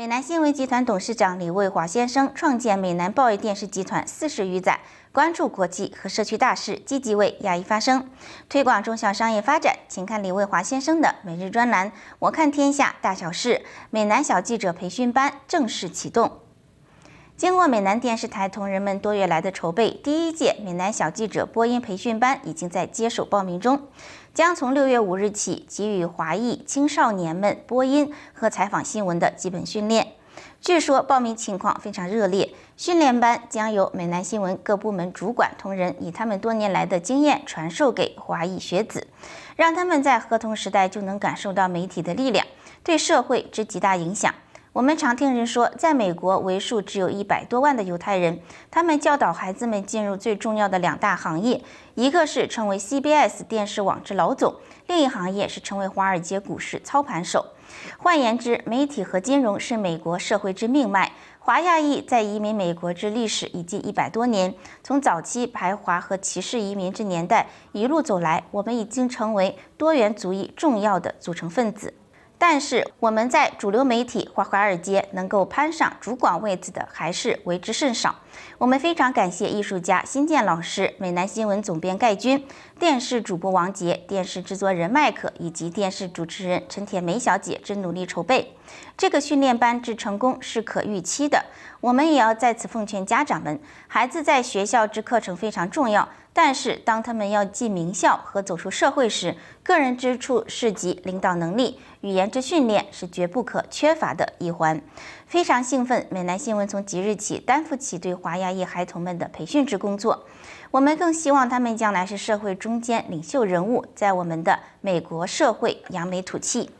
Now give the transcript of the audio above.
美南新闻集团董事长李卫华先生创建美南报业电视集团四十余载，关注国际和社区大事，积极为亚裔发声，推广中小商业发展。请看李卫华先生的每日专栏《我看天下大小事》。美南小记者培训班正式启动。经过美南电视台同仁们多月来的筹备，第一届美南小记者播音培训班已经在接受报名中，将从六月五日起给予华裔青少年们播音和采访新闻的基本训练。据说报名情况非常热烈，训练班将由美南新闻各部门主管同仁以他们多年来的经验传授给华裔学子，让他们在合同时代就能感受到媒体的力量对社会之极大影响。我们常听人说，在美国为数只有一百多万的犹太人，他们教导孩子们进入最重要的两大行业，一个是成为 CBS 电视网之老总，另一行业是成为华尔街股市操盘手。换言之，媒体和金融是美国社会之命脉。华亚裔在移民美国之历史已近一百多年，从早期排华和歧视移民之年代一路走来，我们已经成为多元主义重要的组成分子。但是我们在主流媒体和华尔街能够攀上主管位置的还是为之甚少。我们非常感谢艺术家新建老师、美南新闻总编盖军、电视主播王杰、电视制作人麦克以及电视主持人陈铁梅小姐之努力筹备。这个训练班之成功是可预期的。我们也要在此奉劝家长们，孩子在学校之课程非常重要，但是当他们要进名校和走出社会时，个人之处市级领导能力、语言之训练是绝不可缺乏的一环。非常兴奋，美南新闻从即日起担负起对华亚裔孩童们的培训之工作。我们更希望他们将来是社会中间领袖人物，在我们的美国社会扬眉吐气。